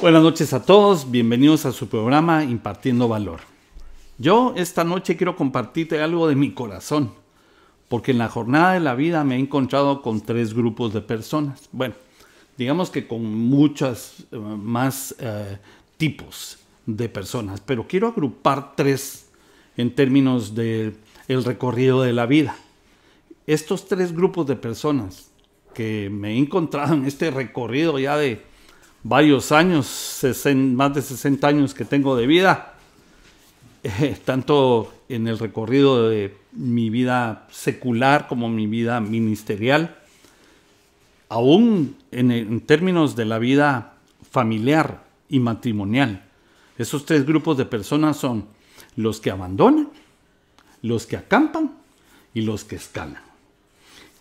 Buenas noches a todos, bienvenidos a su programa Impartiendo Valor. Yo esta noche quiero compartirte algo de mi corazón, porque en la jornada de la vida me he encontrado con tres grupos de personas. Bueno, digamos que con muchos eh, más eh, tipos de personas, pero quiero agrupar tres en términos del el recorrido de la vida. Estos tres grupos de personas que me he encontrado en este recorrido ya de varios años, más de 60 años que tengo de vida, eh, tanto en el recorrido de mi vida secular como mi vida ministerial, aún en, en términos de la vida familiar y matrimonial. Esos tres grupos de personas son los que abandonan, los que acampan y los que escalan.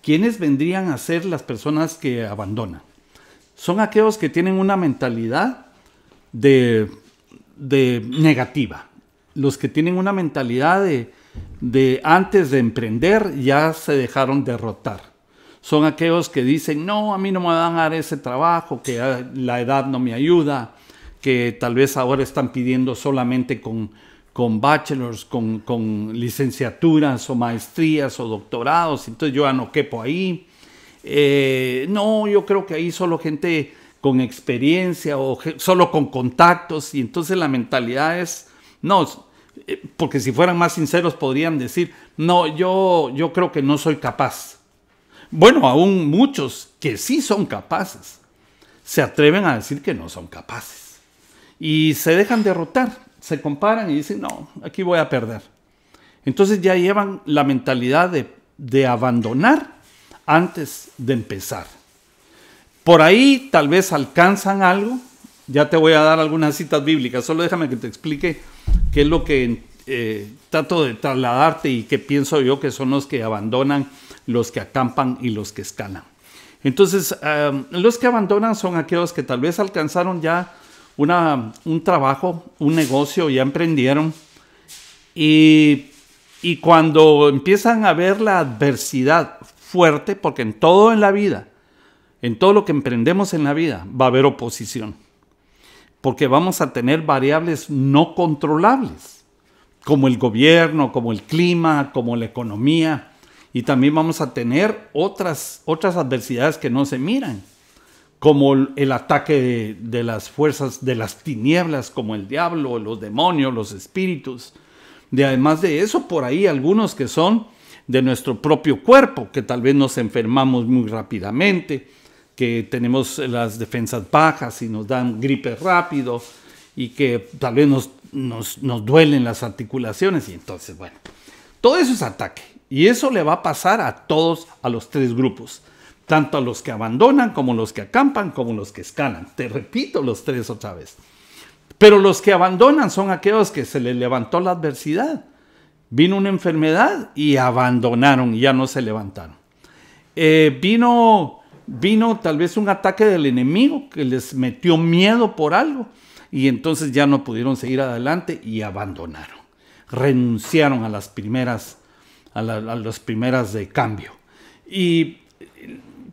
¿Quiénes vendrían a ser las personas que abandonan? son aquellos que tienen una mentalidad de, negativa. Los que tienen una mentalidad de, antes de emprender ya se dejaron derrotar son aquellos que dicen, no, a mí no me van a dar ese trabajo, que ah, la edad no me ayuda, que tal vez ahora están pidiendo solamente con, con bachelors, con, con licenciaturas o maestrías o doctorados, entonces yo ya no quepo ahí. Eh, no, yo creo que ahí solo gente con experiencia o solo con contactos y entonces la mentalidad es, no, eh, porque si fueran más sinceros podrían decir, no, yo, yo creo que no soy capaz. Bueno, aún muchos que sí son capaces, se atreven a decir que no son capaces. Y se dejan derrotar, se comparan y dicen, no, aquí voy a perder. Entonces ya llevan la mentalidad de, de abandonar antes de empezar. Por ahí tal vez alcanzan algo. Ya te voy a dar algunas citas bíblicas. Solo déjame que te explique qué es lo que eh, trato de trasladarte y qué pienso yo que son los que abandonan, los que acampan y los que escalan. Entonces, los que abandonan son aquellos que tal vez alcanzaron ya una, un trabajo, un negocio, ya emprendieron. Y, y cuando empiezan a ver la adversidad fuerte porque en todo en la vida, en todo lo que emprendemos en la vida, va a haber oposición. Porque vamos a tener variables no controlables, como el gobierno, como el clima, como la economía. Y también vamos a tener otras, otras adversidades que no se miran, como el ataque de, las fuerzas de las tinieblas, como el diablo, los demonios, los espíritus. De además de eso, por ahí algunos que son de nuestro propio cuerpo, que tal vez nos enfermamos muy rápidamente, que tenemos las defensas bajas y nos dan gripe rápido y que tal vez nos, nos, duelen las articulaciones y entonces, bueno, todo eso es ataque y eso le va a pasar a todos, a los tres grupos tanto a los que abandonan como los que acampan como los que escalan. Te repito los tres otra vez. Pero los que abandonan son aquellos que se les levantó la adversidad, Vino una enfermedad y abandonaron y ya no se levantaron. Eh, vino, vino tal vez un ataque del enemigo que les metió miedo por algo y entonces ya no pudieron seguir adelante y abandonaron. Renunciaron a las primeras, a, a las primeras de cambio. Y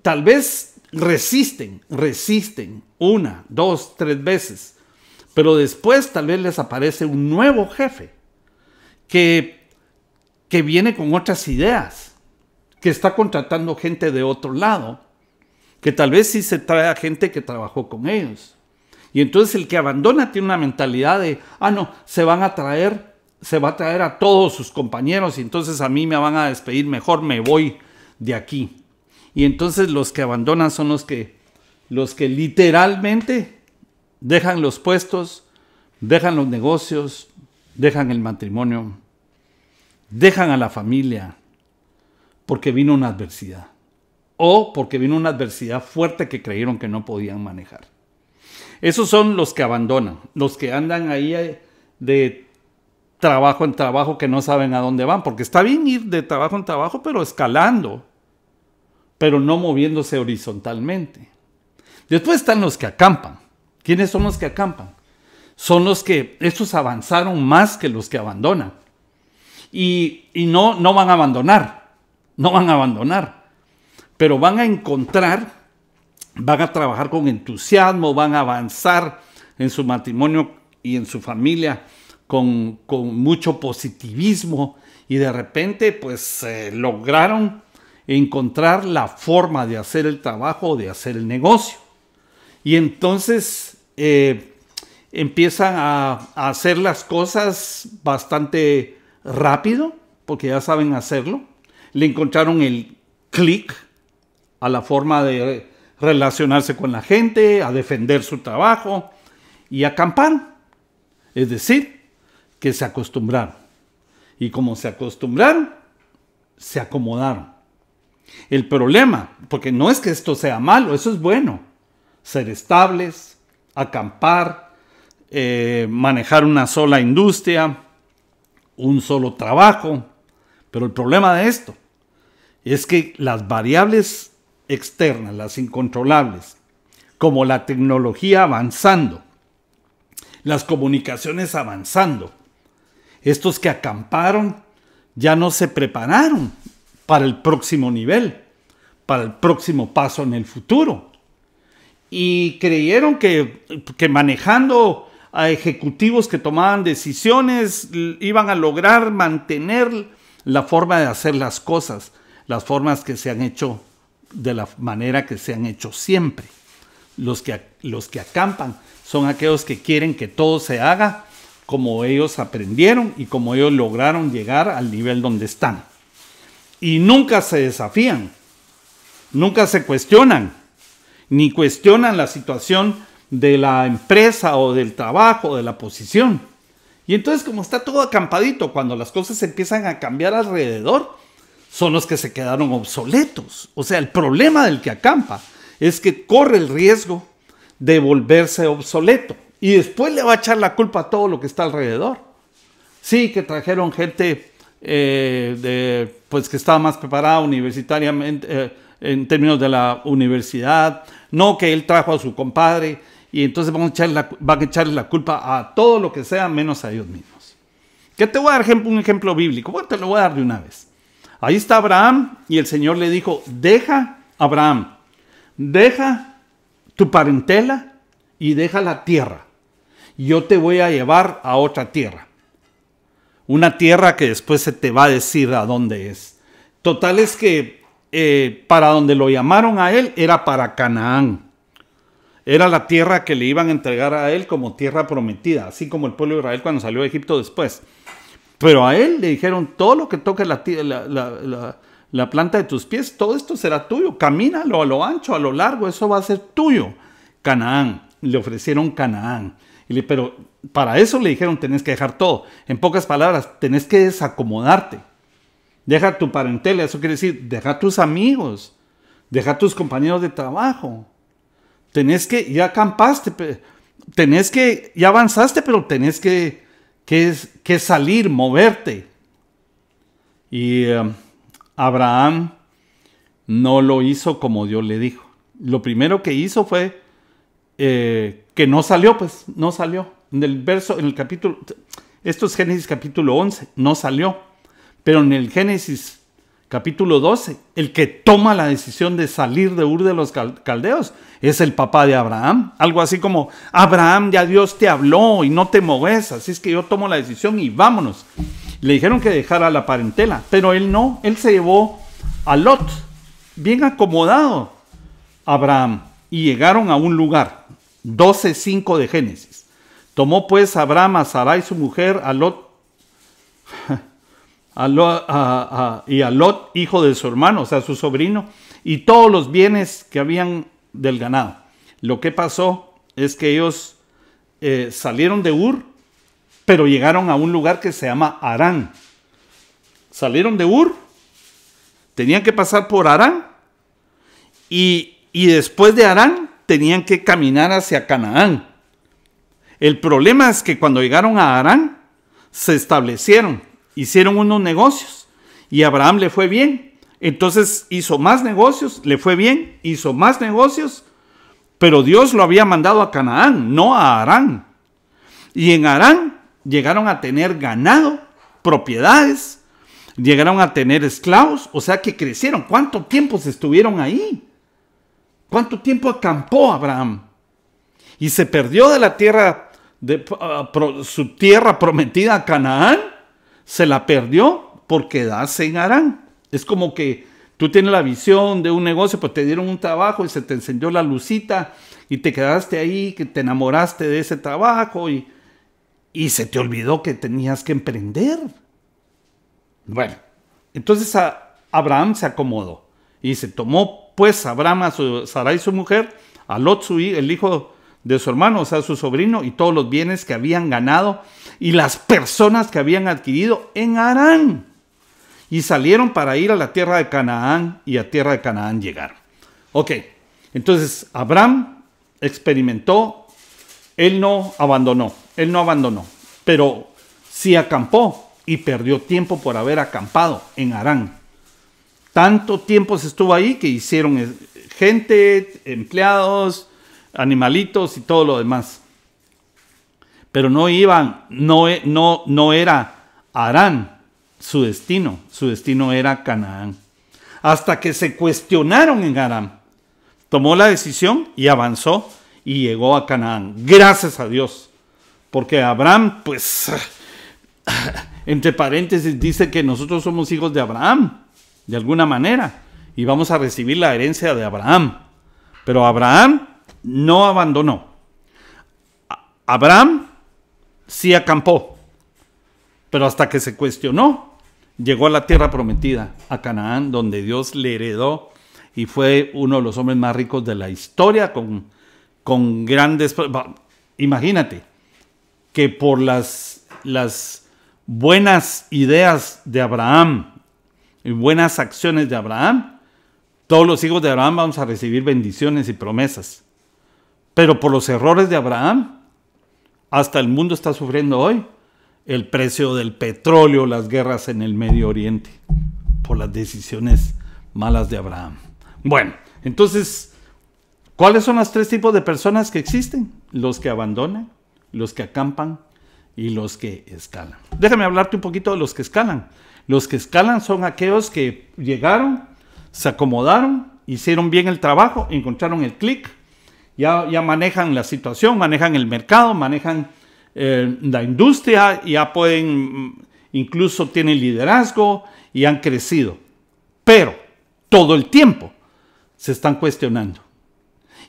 tal vez resisten, resisten una, dos, tres veces. Pero después tal vez les aparece un nuevo jefe que que viene con otras ideas, que está contratando gente de otro lado, que tal vez sí se trae a gente que trabajó con ellos. Y entonces el que abandona tiene una mentalidad de, ah, no, se van a traer, se va a traer a todos sus compañeros y entonces a mí me van a despedir, mejor me voy de aquí. Y entonces los que abandonan son los que, los que literalmente dejan los puestos, dejan los negocios, dejan el matrimonio dejan a la familia porque vino una adversidad o porque vino una adversidad fuerte que creyeron que no podían manejar. Esos son los que abandonan, los que andan ahí eh, de trabajo en trabajo que no saben a dónde van, porque está bien ir de trabajo en trabajo, pero escalando, pero no moviéndose horizontalmente. Después están los que acampan. ¿Quiénes son los que acampan? Son los que, estos avanzaron más que los que abandonan y, no, no van a abandonar, no van a abandonar, pero van a encontrar, van a trabajar con entusiasmo, van a avanzar en su matrimonio y en su familia con, mucho positivismo y de repente pues eh, lograron encontrar la forma de hacer el trabajo, de hacer el negocio. Y entonces eh, empiezan a, hacer las cosas bastante rápido, porque ya saben hacerlo. Le encontraron el clic a la forma de relacionarse con la gente, a defender su trabajo y acampar. Es decir, que se acostumbraron. Y como se acostumbraron, se acomodaron. El problema, porque no es que esto sea malo, eso es bueno. Ser estables, acampar, eh, manejar una sola industria, un solo trabajo. Pero el problema de esto es que las variables externas, las incontrolables, como la tecnología avanzando, las comunicaciones avanzando, estos que acamparon ya no se prepararon para el próximo nivel, para el próximo paso en el futuro. Y creyeron que, manejando a ejecutivos que tomaban decisiones, iban a lograr mantener la forma de hacer las cosas, las formas que se han hecho de la manera que se han hecho siempre. Los que, los que acampan son aquellos que quieren que todo se haga como ellos aprendieron y como ellos lograron llegar al nivel donde están. Y nunca se desafían, nunca se cuestionan, ni cuestionan la situación de la empresa o del trabajo, o de la posición. Y entonces como está todo acampadito, cuando las cosas empiezan a cambiar alrededor, son los que se quedaron obsoletos. O sea, el problema del que acampa es que corre el riesgo de volverse obsoleto y después le va a echar la culpa a todo lo que está alrededor. Sí, que trajeron gente eh, pues que estaba más preparada universitariamente eh, en términos de la universidad, no que él trajo a su compadre y entonces van a, echar la, a echarle la culpa a todo lo que sea menos a ellos mismos. ¿Qué te voy a dar un ejemplo bíblico, bueno, te lo voy a dar de una vez. Ahí está Abraham y el Señor le dijo, deja Abraham, deja tu parentela y deja la tierra. Yo te voy a llevar a otra tierra. Una tierra que después se te va a decir a dónde es. Total es que eh, para donde lo llamaron a él era para Canaán. Era la tierra que le iban a entregar a él como tierra prometida, así como el pueblo de Israel cuando salió de Egipto después. Pero a él le dijeron, todo lo que toque la, la planta de tus pies, todo esto será tuyo. Camínalo a lo ancho, a lo largo, eso va a ser tuyo. Canaán, le ofrecieron Canaán. Pero para eso le dijeron, tenés que dejar todo. En pocas palabras, tenés que desacomodarte. Deja tu parentela, eso quiere decir, deja tus amigos, deja tus compañeros de trabajo, tenés que, ya acampaste, tenés que, ya avanzaste, pero tenés que, que, salir, moverte. Y em, Abraham no lo hizo como Dios le dijo. Lo primero que hizo fue eh, que no salió, pues, no salió. En el verso, en el capítulo, esto es Génesis capítulo 11, no salió. Pero en el Génesis capítulo 12, el que toma la decisión de salir de Ur de los Caldeos es el papá de Abraham. Algo así como, Abraham, ya Dios te habló y no te moves, así es que yo tomo la decisión y vámonos. Le dijeron que dejara la parentela, pero él no, él se llevó a Lot, bien acomodado Abraham, y llegaron a un lugar, 12.5 de Génesis. Tomó pues Abraham a Sarai su mujer, a Lot. y a Lot, hijo de su hermano, o sea, su sobrino, y todos los bienes que habían del ganado. Lo que pasó es que ellos eh, salieron de Ur, pero llegaron a un lugar que se llama Arán. Salieron de Ur, tenían que pasar por Arán, y, y después de Arán tenían que caminar hacia Canaán. El problema es que cuando llegaron a Arán, se establecieron hicieron unos negocios y Abraham le fue bien. Entonces hizo más negocios, le fue bien, hizo más negocios, pero Dios lo había mandado a Canaán, no a Arán. Y en Arán llegaron a tener ganado, propiedades, llegaron a tener esclavos, o sea que crecieron. ¿Cuánto tiempo se estuvieron ahí? ¿Cuánto tiempo acampó Abraham? Y se perdió de la tierra, de ah, su tierra prometida a Canaán se la perdió porque da en Arán. Es como que tú tienes la visión de un negocio, pues te dieron un trabajo y se te encendió la lucita y te quedaste ahí, que te enamoraste de ese trabajo y, se te olvidó que tenías que emprender. Bueno, entonces Abraham se acomodó y se tomó pues Abraham a su, Sarai su mujer, a Lot su, el hijo de su hermano, o sea, su sobrino, y todos los bienes que habían ganado y las personas que habían adquirido en Arán. Y salieron para ir a la tierra de Canaán y a tierra de Canaán llegaron. Ok, entonces Abraham experimentó, él no abandonó, él no abandonó, pero sí acampó y perdió tiempo por haber acampado en Arán. Tanto tiempo se estuvo ahí que hicieron eh, gente, empleados, animalitos y todo lo demás. Pero no iban, no, e, no, no era Aram su destino, su destino era Canaán. Hasta que se cuestionaron en Aram, tomó la decisión y avanzó y llegó a Canaán. Gracias a Dios, porque Abraham, pues, entre paréntesis, dice que nosotros somos hijos de Abraham, de alguna manera, y vamos a recibir la herencia de Abraham. Pero Abraham no abandonó. Abraham sí acampó, pero hasta que se cuestionó, llegó a la tierra prometida, a Canaán, donde Dios le heredó y fue uno de los hombres más ricos de la historia, con, con grandes... Imagínate que por las, las buenas ideas de Abraham y buenas acciones de Abraham, todos los hijos de Abraham vamos a recibir bendiciones y promesas. Pero por los errores de Abraham, hasta el mundo está sufriendo hoy el precio del petróleo, las guerras en el Medio Oriente, por las decisiones malas de Abraham. Bueno, entonces, ¿cuáles son los tres tipos de personas que existen? Los que abandonan, los que acampan y los que escalan. Déjame hablarte un poquito de los que escalan. Los que escalan son aquellos que llegaron, se acomodaron, hicieron bien el trabajo, encontraron el clic ya, manejan la situación, manejan el mercado, manejan eh, la industria, ya pueden, mm, incluso tienen liderazgo y han crecido. Pero todo el tiempo se están cuestionando.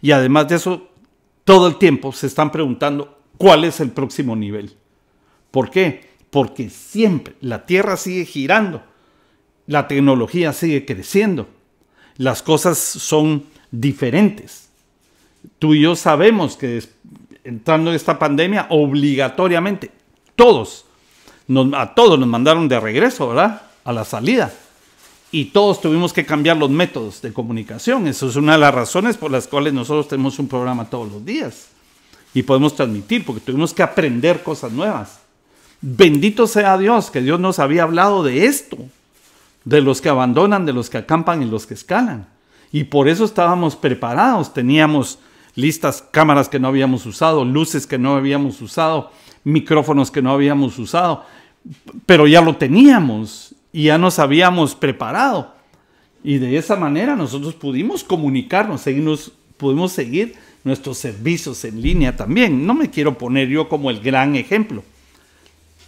Y además de eso, todo el tiempo se están preguntando cuál es el próximo nivel. ¿Por qué? Porque siempre la Tierra sigue girando, la tecnología sigue creciendo, las cosas son diferentes tú y yo sabemos que entrando en esta pandemia, obligatoriamente, todos, a todos nos mandaron de regreso, ¿verdad? A la salida. Y todos tuvimos que cambiar los métodos de comunicación. Eso es una de las razones por las cuales nosotros tenemos un programa todos los días. Y podemos transmitir, porque tuvimos que aprender cosas nuevas. Bendito sea Dios, que Dios nos había hablado de esto, de los que abandonan, de los que acampan y los que escalan. Y por eso estábamos preparados, teníamos listas, cámaras que no habíamos usado, luces que no habíamos usado, micrófonos que no habíamos usado, pero ya lo teníamos y ya nos habíamos preparado. Y de esa manera nosotros pudimos comunicarnos, pudimos seguir nuestros servicios en línea también. No me quiero poner yo como el gran ejemplo,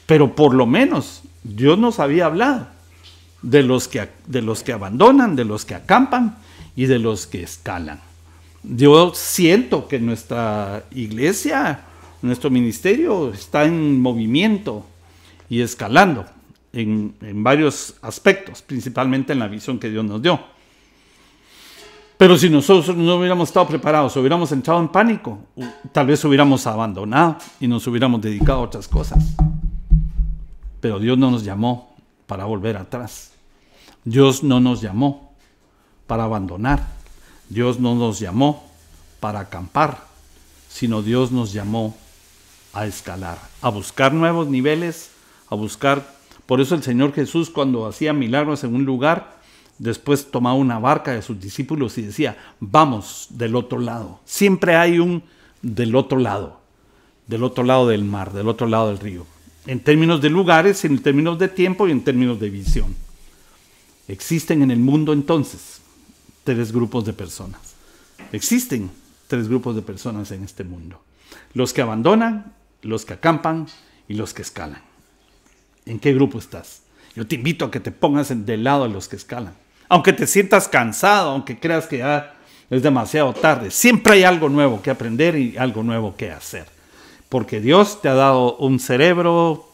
pero por lo menos Dios nos había hablado de los que, de los que abandonan, de los que acampan y de los que escalan yo siento que nuestra iglesia, nuestro ministerio está en movimiento y escalando en, varios aspectos, principalmente en la visión que Dios nos dio. Pero si nosotros no hubiéramos estado preparados, hubiéramos entrado en pánico, tal vez hubiéramos abandonado y nos hubiéramos dedicado a otras cosas. Pero Dios no nos llamó para volver atrás. Dios no nos llamó para abandonar. Dios no nos llamó para acampar, sino Dios nos llamó a escalar, a buscar nuevos niveles, a buscar... Por eso el Señor Jesús cuando hacía milagros en un lugar, después tomaba una barca de sus discípulos y decía, vamos del otro lado. Siempre hay un del otro lado, del otro lado del mar, del otro lado del río. En términos de lugares, en términos de tiempo y en términos de visión. Existen en el mundo entonces tres grupos de personas. Existen tres grupos de personas en este mundo. Los que abandonan, los que acampan y los que escalan. ¿En qué grupo estás? Yo te invito a que te pongas del lado de los que escalan. Aunque te sientas cansado, aunque creas que ya es demasiado tarde, siempre hay algo nuevo que aprender y algo nuevo que hacer. Porque Dios te ha dado un cerebro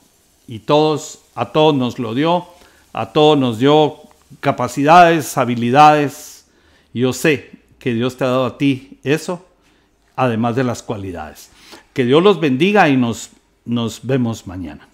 y todos, a todos nos lo dio, a todos nos dio capacidades, habilidades, yo sé que Dios te ha dado a ti eso, además de las cualidades. Que Dios los bendiga y nos, nos vemos mañana.